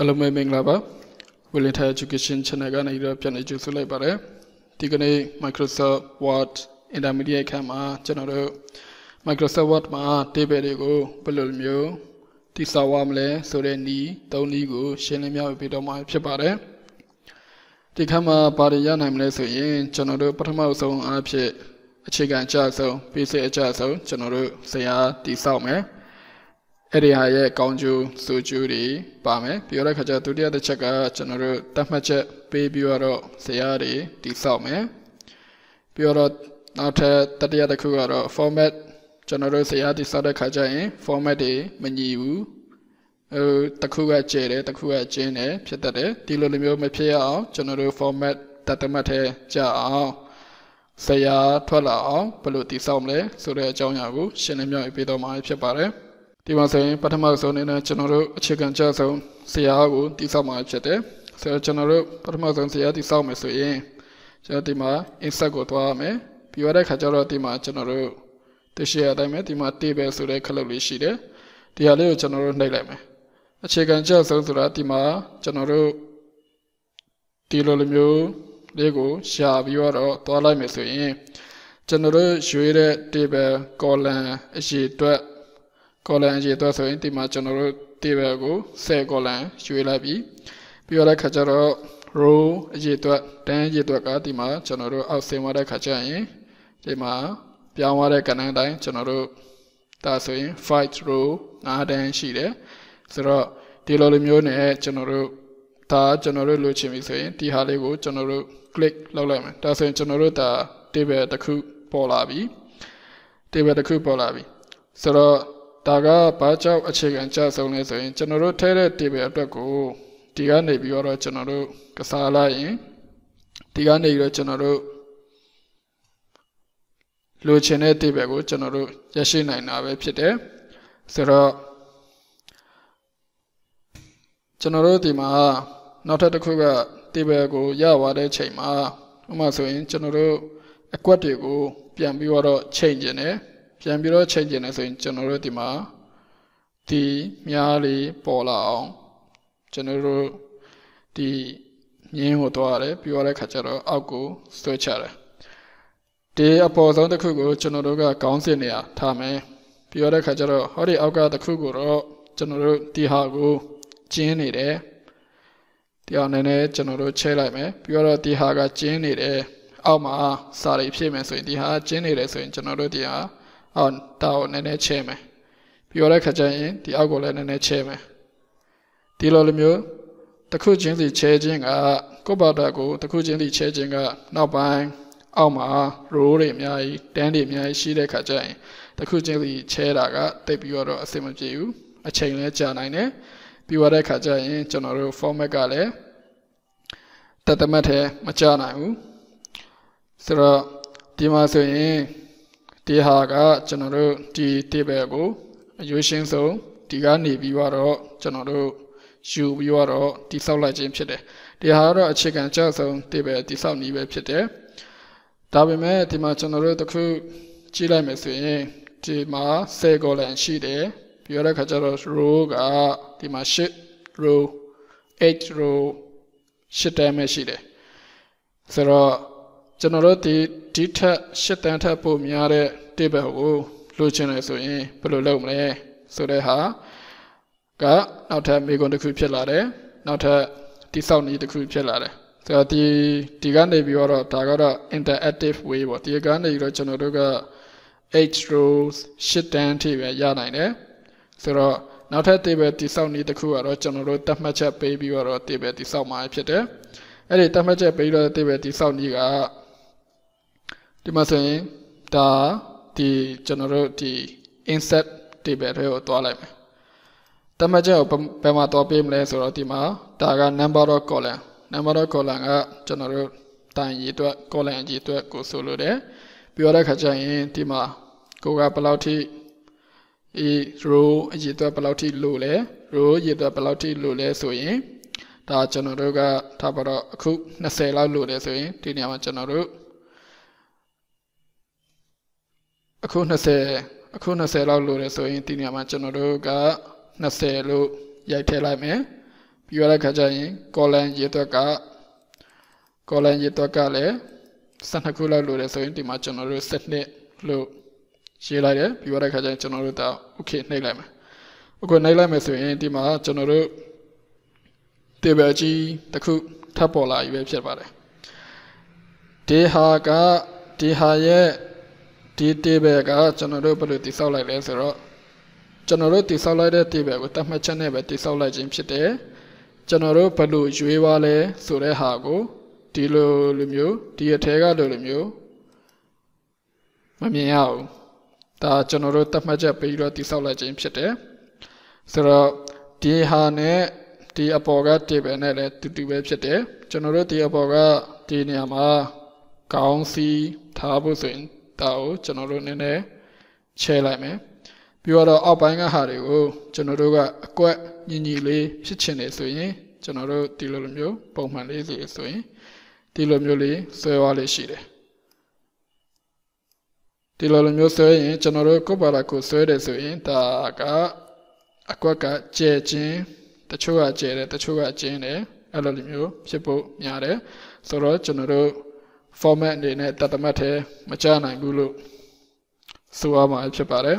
အလုံးမဲမင်္ဂလာပါ Willita Education Channel ကနေပြီးတော့ပြန်လည်ကြိုဆိုလိုက်ပါတယ်ဒီကနေ့ Microsoft Word Intermediate ခန်းမှာ ကျွန်တော်တို့ Microsoft Word မှာ table တွေကိုဘယ်လိုမျိုးတည်ဆောက်ရမလဲဆိုတဲ့နည်းသုံးနည်းကိုရှင်းလင်းပြပေးတော့မှာဖြစ်ပါတယ်ဒီခန်းမှာဘာတွေရနိုင်မလဲဆိုရင်ကျွန်တော်တို့ပထမဆုံးအားဖြင့်အခြေခံအကျဆုံး basic အကျဆုံးကျွန်တော်တို့ဇာတ်တည်ဆောက်မယ်အဲ့ဒီဟာရဲ့ကောင်းကျိုးဆိုကျိုးတွေပါမယ်ပြောတဲ့ခါကျဒုတိယတစ်ချက်ကကျွန်တော်တို့တတ်မှတ်ချက်ပေးပြီးတော့ဇရာတွေတိဆောက်မယ်ပြောတော့နောက်ထပ်တတိယတစ်ခုကတော့ format ကျွန်တော်တို့ဇရာတိဆောက်တဲ့ခါကျရင် format တွေမညီဘူးဟိုတစ်ခုကကျဲတယ်တစ်ခုကကျင်းတယ်ဖြစ်တတ်တယ်ဒီလိုလိုမျိုးမဖြစ်အောင်ကျွန်တော်တို့ format တတ်မှတ်ထဲကြအောင်ဆရာထွက်လာအောင်ဘယ်လိုတည်ဆောက်မလဲဆိုတဲ့အကြောင်းအရာကိုရှင်းလင်းပြပေးတော့မှာဖြစ်ပါတယ်ဒီမှာဆိုရင်ပထမဆုံးအနေနဲ့ကျွန်တော်တို့အခြေခံကျဆုံးဆရာကိုတိစောက်မှာဖြစ်တယ်ဆိုတော့ကျွန်တော်တို့ပထမဆုံးဆရာတိစောက်မယ်ဆိုရင်ကျွန်တော်ဒီမှာ insert ကိုတွားရမယ်ပြီးရတဲ့ခါကျတော့ဒီမှာကျွန်တော်တို့တရှိရအတိုင်းပဲဒီမှာ table ဆိုတဲ့ခလုတ်လေးရှိတယ်ဒီဟာလေးကိုကျွန်တော်တို့နှိပ်လိုက်မယ်အခြေခံကျဆုံးဆိုတာဒီမှာကျွန်တော်တို့ဒီလိုလိုမျိုးလေးကို ရှာပြီးတော့တွားလိုက်မယ်ဆိုရင် ကျွန်တော်တို့ရွေးတဲ့ table column အရေအတွက် column အရေအတွက်ဆိုရင်ဒီမှာကျွန်တော်တို့ table ကို10 column ရွေးလိုက်ပြီးပြီးတော့လည်းခါကျတော့ row အရေအတွက် table အရေအတွက်ကဒီမှာကျွန်တော်တို့အောက်ဆင်းသွားတဲ့ခါကျရင်ဒီမှာ ပြောင်းသွားတဲ့ကဏ္ဍတိုင်းကျွန်တော်တို့ဒါဆိုရင်5 row 9 table ရှိတယ်ဆိုတော့ဒီလိုလိုမျိုးနဲ့ကျွန်တော်တို့ဒါကျွန်တော်တို့လိုချင်ပြီဆိုရင်ဒီဟာလေးကို ကျွန်တော်တို့ click လုပ်လိုက်မယ်ဒါဆိုရင်ကျွန်တော်တို့ဒါ table တစ်ခုပေါ်လာပြီ table တစ်ခုပေါ်လာပြီဆိုတော့ဒါကဘာကြောင့်အခြေခံကြဆုံးလဲဆိုရင် ကျွန်တော်တို့ထဲတဲ့ table အတွက်ကိုဒီကနေပြီးတော့ကျွန်တော်တို့ကစားလိုက်ရင်ဒီကနေပြီးတော့ကျွန်တော်တို့လိုချင်တဲ့ table ကိုကျွန်တော်တို့ရရှိနိုင်တာပဲဖြစ်တယ်ဆိုတော့ကျွန်တော်တို့ဒီမှာနောက်ထပ်တစ်ခုက table ကိုရသွားတဲ့ချိန်မှာဥပမာဆိုရင် ကျွန်တော်တို့အကွက်တွေကို ပြန်ပြီးတော့ချိန်ကျင်တယ်ပြန်ပြီးတော့ချိန်ကျင်နေဆိုရင်ကျွန်တော်တို့ဒီမှာဒီမြားလေးပေါ်လာအောင်ကျွန်တော်တို့ဒီမြင်းကိုသွားရတယ်ပြီးရတဲ့ခါကျတော့အောက်ကိုဆွဲချတယ်ဒီအပေါ်ဆုံးတစ်ခုကိုကျွန်တော်တို့ကကောင်းစင်နေရထားမယ်ပြီးရတဲ့ခါကျတော့ဟောဒီအောက်ကတစ်ခုကိုတော့ကျွန်တော်တို့ဒီဟာကိုကျင်းနေတယ်ဒီအောင်နေနဲ့ကျွန်တော်တို့ချဲလိုက်မယ်ပြီးတော့ဒီဟာကကျင်းနေတယ်အောက်မှာစာရိပ်ဖြည့်မယ်ဆိုရင်ဒီဟာကျင်းနေတယ်ဆိုရင်ကျွန်တော်တို့ဒီဟာအောက်တောက်နည်းနည်းချဲမယ်ပြီးတော့ခါကျရင်ဒီအောက်ကိုလည်းနည်းနည်းချဲမယ်ဒီလိုလိုမျိုးတစ်ခုချင်းစီချဲခြင်းကကိုယ့်ဘာသာကိုတစ်ခုချင်းစီချဲခြင်းကနောက်ပိုင်းအောက်မှာ row တွေအများကြီးတန်းတွေအများကြီးရှိတဲ့ခါကျရင်တစ်ခုချင်းစီချဲတာကတိတ်ပြီးတော့အဆင်မပြေဘူးအချိန်လည်းကြာနိုင်တယ်ပြီးသွားတဲ့ခါကျရင်ကျွန်တော်တို့ format ကလည်းတသမတ်ထဲမကြာနိုင်ဘူးဆိုတော့ဒီမှာဆိုရင်တေဟာကကျွန်တော်တို့ဒီတေဘယ်ကိုအရွေးရှင်းဆုံးဒီကနေပြီးတော့ကျွန်တော်တို့ယူပြီးတော့တိဆောက်လိုက်ခြင်းဖြစ်တယ်။ဒီဟာကတော့အခြေခံကျဆုံးတေဘယ်တိဆောက်နည်းပဲဖြစ်တယ်။ဒါပေမဲ့ဒီမှာကျွန်တော်တို့တစ်ခုကြည့်လိုက်မယ်ဆိုရင်ဒီမှာ10 column ရှိတယ်။ပြောတဲ့ခါကျတော့ row ကဒီမှာ8 row 8 row 8တမ်းပဲရှိတယ်။ဆိုတော့ကျွန်တော်တို့ဒီဒီထက်ရှစ်တန်းထက်ပိုများတဲ့တိဘက်ကိုလိုချင်တယ်ဆိုရင်ဘယ်လိုလုပ်မလဲဆိုတဲ့ဟာကနောက်ထပ်မိကွန်တစ်ခုဖြစ်လာတယ်နောက်ထပ်တိဆောက်နည်းတစ်ခုဖြစ်လာတယ်ဆိုတော့ဒီဒီကနေပြီးတော့ဒါကတော့ interactive way ပေါ့ဒီကနေပြီးတော့ကျွန်တော်တို့က h rows ရှစ်တန်းထိပဲရနိုင်တယ်ဆိုတော့နောက်ထပ်တိဘက်တိဆောက်နည်းတစ်ခုကတော့ကျွန်တော်တို့တတ်မှတ်ချက်ပေးပြီးတော့တိဘက်တိဆောက်မှာဖြစ်တယ်အဲ့ဒီတတ်မှတ်ချက်ပေးပြီးတော့တိဘက်တိဆောက်နည်းကဒီမှာဆိုရင်ဒါဒီကျွန်တော်တို့ဒီ insert table တွေကိုတွားလိုက်မယ်တမချက်ကိုဘယ်မှာတွားပေးမလဲဆိုတော့ဒီမှာဒါက number of column number of column ကကျွန်တော်တို့တိုင်ရေးအတွက် column ရေးအတွက်ကိုဆိုလိုတယ်ပြီးတော့ခါကျရင်ဒီမှာ ကိုကဘယ်လောက်ထိအေ row ရေးအတွက်ဘယ်လောက်ထိလိုလဲ row ရေးအတွက်ဘယ်လောက်ထိလိုလဲဆိုရင်ဒါကျွန်တော်တို့ကထားပါတော့အခု20လောက်လိုတယ်ဆိုရင်ဒီနေရာမှာကျွန်တော်တို့အခု20အခု20လောက်လို့ရဆိုရင်ဒီနေရာမှာကျွန်တော်တို့က20လို့ရိုက်ထည့်လိုက်မယ်ပြီးရတဲ့ခါကျရင် column ရေသွက်က column ရေသွက်ကလည်း12ခုလောက်လို့ရဆိုရင်ဒီမှာကျွန်တော်တို့7လို့ရေးလိုက်တယ်ပြီးရတဲ့ခါကျရင်ကျွန်တော်တို့ဒါ okay နှိပ်လိုက်မယ်အခုနှိပ်လိုက်မယ်ဆိုရင်ဒီမှာကျွန်တော်တို့ table ကြီးတစ်ခုထပ်ပေါ်လာပြီပဲဖြစ်ပါတယ်ဒီဟာကဒီဟာရဲ့ဒီတေဘယ်ကကျွန်တော်တို့ဘယ်လိုတည်ဆောက်လိုက်လဲဆိုတော့ကျွန်တော်တို့တည်ဆောက်လိုက်တဲ့တေဘယ်ကိုတတ်မှတ်ချက်နဲ့ပဲတည်ဆောက်လိုက်ခြင်းဖြစ်တယ်ကျွန်တော်တို့ဘယ်လိုရွေးပါလဲဆိုတဲ့ဟာကိုဒီလိုလူမျိုးဒီအထဲကလူလူမျိုးမမြင်ရဘူးဒါကျွန်တော်တို့တတ်မှတ်ချက်ပြီးတော့တည်ဆောက်လိုက်ခြင်းဖြစ်တယ်ဆိုတော့ဒီဟာနဲ့ဒီအပေါ်ကတေဘယ်နဲ့လည်းတူတူပဲဖြစ်တယ်ကျွန်တော်တို့ဒီအပေါ်ကဒီနေရာမှာကောင်းစီထားဖို့ဆိုရင်ဒါကိုကျွန်တော်တို့နည်းနည်းချဲလိုက်မယ်ပြီးတော့အောက်ပိုင်းကဟာတွေကို ကျွန်တော်တို့ကအကွက်ညီညီလေးဖြစ်ချင်တယ်ဆိုရင် ကျွန်တော်တို့ဒီလိုလိုမျိုးပုံမှန်လေးစီဆိုရင်ဒီလိုမျိုးလေးဆွဲသွားလေးရှိတယ်ဒီလိုလိုမျိုးဆွဲရင်ကျွန်တော်တို့ကိုယ်ပါလာကိုဆွဲတယ်ဆိုရင်ဒါကအကွက်ကကျဲခြင်းတချို့ကကျဲတယ်တချို့ကကျင်းတယ်အဲ့လိုမျိုးဖြစ်ဖို့များတယ်ဆိုတော့ကျွန်တော်တို့ format အနေနဲ့တတ်သမတ်ထဲမကြနိုင်ဘူးလို့ဆိုရမှာဖြစ်ပါတယ်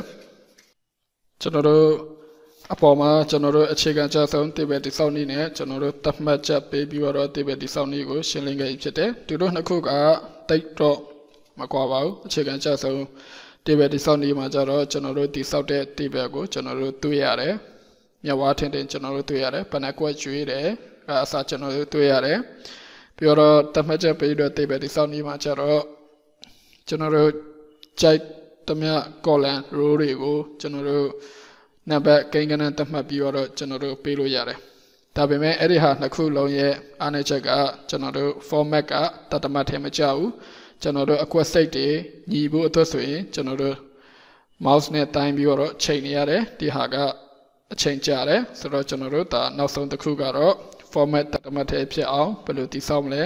ကျွန်တော်တို့အပေါ်မှာကျွန်တော်တို့အခြေခံကျဆုံးတိဘက်တိဆောက်နည်းနဲ့ကျွန်တော်တို့တတ်မှတ်ချက်ပေးပြီးတော့တိဘက်တိဆောက်နည်းကိုရှင်းလင်းခဲ့ဖြစ်တယ်သူတို့နှစ်ခုကတိတ်တော့မကွာပါဘူးအခြေခံကျဆုံးတိဘက်တိဆောက်နည်းမှာကျတော့ကျွန်တော်တို့တိဆောက်တဲ့တိဘက်ကိုကျွန်တော်တို့တွေ့ရတယ်မြဝါထင်တင်ကျွန်တော်တို့တွေ့ရတယ်ဘဏ္ဍကွက်ကျွေးတယ်အစားကျွန်တော်တို့တွေ့ရတယ်ပြောတော့တတ်မှတ်ချက်ပေးတော့တိတ်ပဲဒီစောင့်နေမှာကျတော့ကျွန်တော်တို့ကြိုက်တမျှကော်လန်ရိုးတွေကို ကျွန်တော်တို့နံပါတ်ကိန်းဂဏန်းတတ်မှတ်ပြီးတော့ကျွန်တော်တို့ပေးလို့ရတယ်ဒါပေမဲ့အဲ့ဒီဟာနှစ်ခုလုံးရဲ့အားနည်းချက်ကကျွန်တော်တို့ format ကတတ်တမှတ်ထဲမကျဘူးကျွန်တော်တို့အကွက်စိတ်တွေညီဖို့အတွက်ဆိုရင် ကျွန်တော်တို့ mouse နဲ့တိုင်းပြီးတော့ချိန်နေရတယ်ဒီဟာကအချိန်ကြာတယ်ဆိုတော့ကျွန်တော်တို့ဒါနောက်ဆုံးတစ်ခုကတော့ format တမတ်ထဲဖြစ်အောင်ဘယ်လိုတည်ဆောက်မလဲ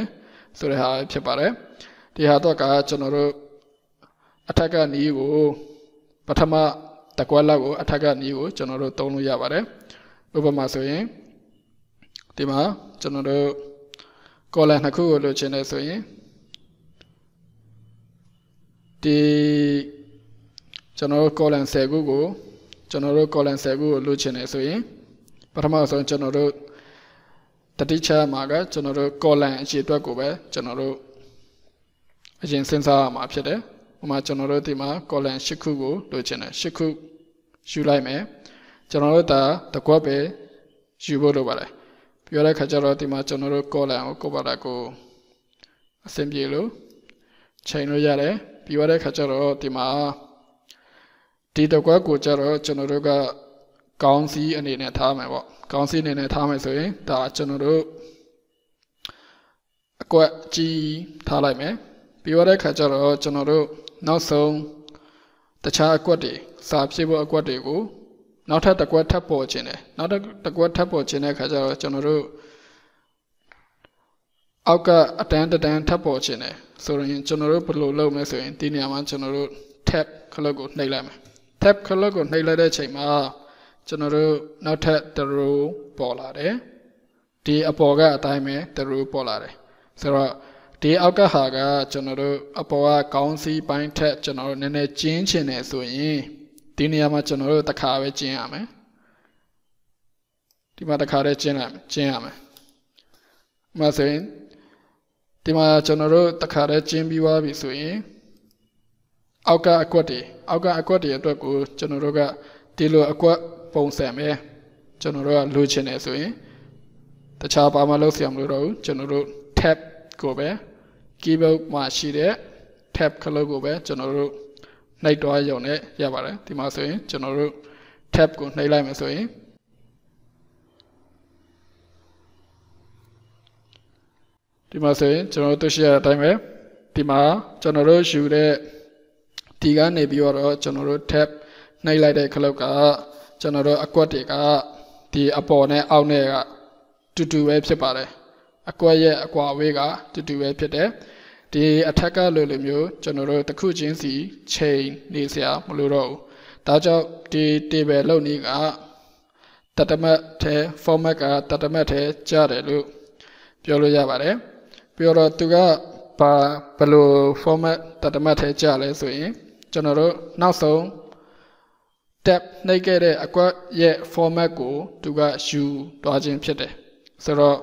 ဆိုတဲ့ဟာဖြစ်ပါတယ်ဒီဟာတော့ကကျွန်တော်တို့အထက်ကနီးကိုပထမတကွက်လောက်ကိုအထက်ကနီးကိုကျွန်တော်တို့သုံးလို့ရပါတယ်ဥပမာဆိုရင်ဒီမှာကျွန်တော်တို့ကောလန်နှစ်ခုကိုလိုချင်တယ်ဆိုရင်ဒီကျွန်တော်တို့ကောလန်10ခုကိုကျွန်တော်တို့ကောလန်10ခုကိုလိုချင်တယ်ဆိုရင်ပထမဆုံးကျွန်တော်တို့တတိချမှာကကျွန်တော်တို့ column အခြေအတွက်ကိုပဲကျွန်တော်တို့အရင်စဉ်းစားရမှာဖြစ်တယ်။ဥပမာကျွန်တော်တို့ဒီမှာ column 6ခုကိုလိုချင်တယ်6ခုယူလိုက်မယ်။ကျွန်တော်တို့ဒါတကွက်ပဲယူဖို့လိုပါလေ။ပြောတဲ့ခါကျတော့ဒီမှာကျွန်တော်တို့ column ကိုကိုပါလာကိုအဆင်ပြေလို့ချိန်လို့ရတယ်။ပြီးရတဲ့ခါကျတော့ဒီမှာဒီတကွက်ကိုကျတော့ကျွန်တော်တို့ကကောင်းစီအနေနဲ့ထားမယ်ပေါ့ကောင်းစီအနေနဲ့ထားမယ်ဆိုရင်ဒါကျွန်တော်တို့အကွက်ကြီးထားလိုက်မယ်ပြီးသွားတဲ့ခါကျတော့ကျွန်တော်တို့နောက်ဆုံးတခြားအကွက်တွေစာဖြစ်ဖို့အကွက်တွေကိုနောက်ထပ်တစ်ကွက်ထပ်ပေါ်ခြင်းတယ်နောက်ထပ်တစ်ကွက်ထပ်ပေါ်ခြင်းတဲ့ခါကျတော့ကျွန်တော်တို့အောက်ကအတန်းတန်းထပ်ပေါ်ခြင်းတယ်ဆိုရင်ကျွန်တော်တို့ဘယ်လိုလုပ်မလဲဆိုရင်ဒီနေရာမှာကျွန်တော်တို့ tab ခလုတ်ကိုနှိပ်လိုက်မယ် tab ခလုတ်ကိုနှိပ်လိုက်တဲ့အချိန်မှာကျွန်တော်တို့နောက်ထပ်တရူပေါ်လာတယ်ဒီအပေါ်ကအတိုင်းပဲတရူပေါ်လာတယ်ဆိုတော့ဒီအောက်ကဟာက ကျွန်တော်တို့အပေါ်ကကောင်းစီပိုင်းထက်ကျွန်တော်တို့နည်းနည်းကျင်းချင်တယ်ဆိုရင်ဒီနေရာမှာကျွန်တော်တို့တစ်ခါပဲကျင်းရမယ်ဒီမှာတစ်ခါတည်းကျင်းလိုက်ကျင်းရမယ်မဆိုရင်ဒီမှာကျွန်တော်တို့တစ်ခါတည်းကျင်းပြီးသွားပြီဆိုရင်အောက်ကအကွက်တွေအောက်ကအကွက်တွေအတွက်ကိုကျွန်တော်တို့ကဒီလိုအကွက်ပုံစံပဲကျွန်တော်တို့ကလိုချင်တယ်ဆိုရင်တခြားဘာမှလုပ်စရာမလိုတော့ဘူးကျွန်တော်တို့ tab ကိုပဲ keyboard မှာရှိတဲ့ tab ခလုတ်ကိုပဲကျွန်တော်တို့နှိပ်တော့ရုံနဲ့ရပါတယ်ဒီမှာဆိုရင် ကျွန်တော်တို့ tab ကိုနှိပ်လိုက်မယ်ဆိုရင်ဒီမှာဆိုရင်ကျွန်တော်တို့ရှိရတဲ့အတိုင်းပဲဒီမှာကျွန်တော်တို့ယူတဲ့ဒီကနေပြီးတော့ကျွန်တော်တို့ tab နှိပ်လိုက်တဲ့ခလုတ်ကကျွန်တော်တို့အကွက်တွေကဒီအပေါ်နဲ့အောက်နဲ့ကတူတူပဲဖြစ်ပါတယ်အကွက်ရဲ့အကွာအဝေးကတူတူပဲဖြစ်တယ်ဒီအထက်ကလိုလိုမျိုး ကျွန်တော်တို့တစ်ခုချင်းစီချိန်နေစရာမလိုတော့ဘူးဒါကြောင့်ဒီ table လောက်နေကတတမတ်ထဲ format ကတတမတ်ထဲကြားတယ်လို့ပြောလို့ရပါတယ်ပြောတော့သူကဘာဘယ်လို format တတမတ်ထဲကြားလဲဆိုရင်ကျွန်တော်တို့နောက်ဆုံး tab နှိပ်ခဲ့တဲ့အကွက်ရဲ့ format ကိုသူကယူသွားခြင်းဖြစ်တယ်ဆိုတော့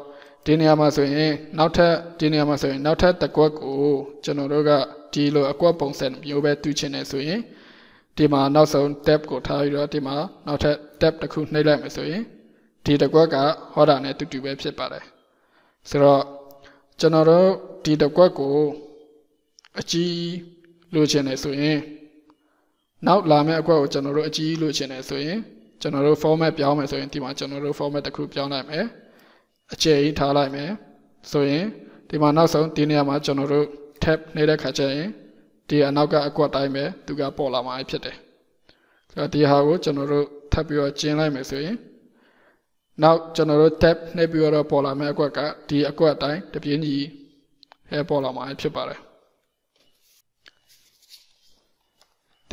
ဒီနေရာမှာဆိုရင် နောက်ထပ်ဒီနေရာမှာဆိုရင်နောက်ထပ်တကွက်ကိုကျွန်တော်တို့ကဒီလိုအကွက်ပုံစံမျိုးပဲတူးချင်တယ်ဆိုရင်ဒီမှာနောက်ဆုံး tab ကိုထားပြီးတော့ဒီမှာနောက်ထပ် tab တစ်ခုနှိပ်လိုက်မယ်ဆိုရင်ဒီတကွက်ကဟောတာနဲ့တူတူပဲဖြစ်ပါတယ်ဆိုတော့ကျွန်တော်တို့ဒီတကွက်ကိုအကြီးလိုချင်တယ်ဆိုရင်နောက်လာမယ့်အကွက်ကိုကျွန်တော်တို့အကြီးလို့ချင်တယ်ဆိုရင်ကျွန်တော်တို့ format ပြောင်းမယ်ဆိုရင်ဒီမှာကျွန်တော်တို့ format တစ်ခုပြောင်းလိုက်မယ်အကျယ်ကြီးထားလိုက်မယ်ဆိုရင်ဒီမှာနောက်ဆုံးဒီနေရာမှာကျွန်တော်တို့ tab နေတဲ့ခါကျရင်ဒီအနောက်ကအကွက်တိုင်းပဲသူက ပေါ်လာမှာဖြစ်တယ်ဆိုတော့ဒီဟာကိုကျွန်တော်တို့ထပ်ပြီးတော့ကျင်းလိုက်မယ်ဆိုရင်နောက်ကျွန်တော်တို့ tab နှိပ်ပြီးတော့ပေါ်လာမယ့်အကွက်ကဒီအကွက်တိုင်းတပြင်းကြီးဟဲပေါ်လာမှာဖြစ်ပါတယ်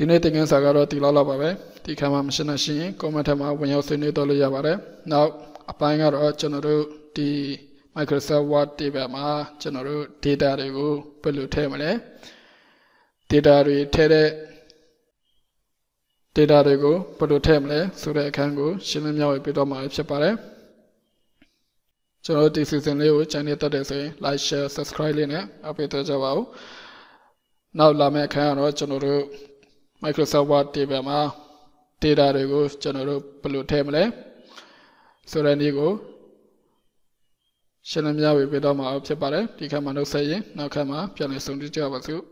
ဒီနေ့တင်ကင်းစာကတော့ဒီလောက်လောက်ပါပဲဒီခါမှမရှင်းနိုင်ရှင်ကွန်မန့်ထဲမှာဝင်ရောက်ဆွေးနွေးတော့လို့ရပါတယ်နောက်အပိုင်းကတော့ကျွန်တော်တို့ဒီ Microsoft Word table မှာ ကျွန်တော်တို့ data တွေကိုဘယ်လိုထည့်မလဲ data တွေထည့်တဲ့ data တွေကိုဘယ်လိုထည့်မလဲဆိုတဲ့အခန်းကိုရှင်းလင်းပြပေးတော့မှာဖြစ်ပါတယ်ကျွန်တော်ဒီ season လေးကို channel တက်တယ်ဆိုရင် like share subscribe လေးနဲ့အပေးတော့ကြပါဦးနောက်လာမယ့်အခန်းကတော့ကျွန်တော်တို့ Microsoft Word တေပါမှာ data တွေကိုကျွန်တော်တို့ဘယ်လိုထည့်မလဲဆိုတဲ့နည်းကိုရှင်းလင်းပြပေးတော့မှာဖြစ်ပါတယ်ဒီခါမှာနှုတ်ဆက်ရင်နောက်ခါမှာပြန်လည်ဆုံတွေ့ကြပါစို့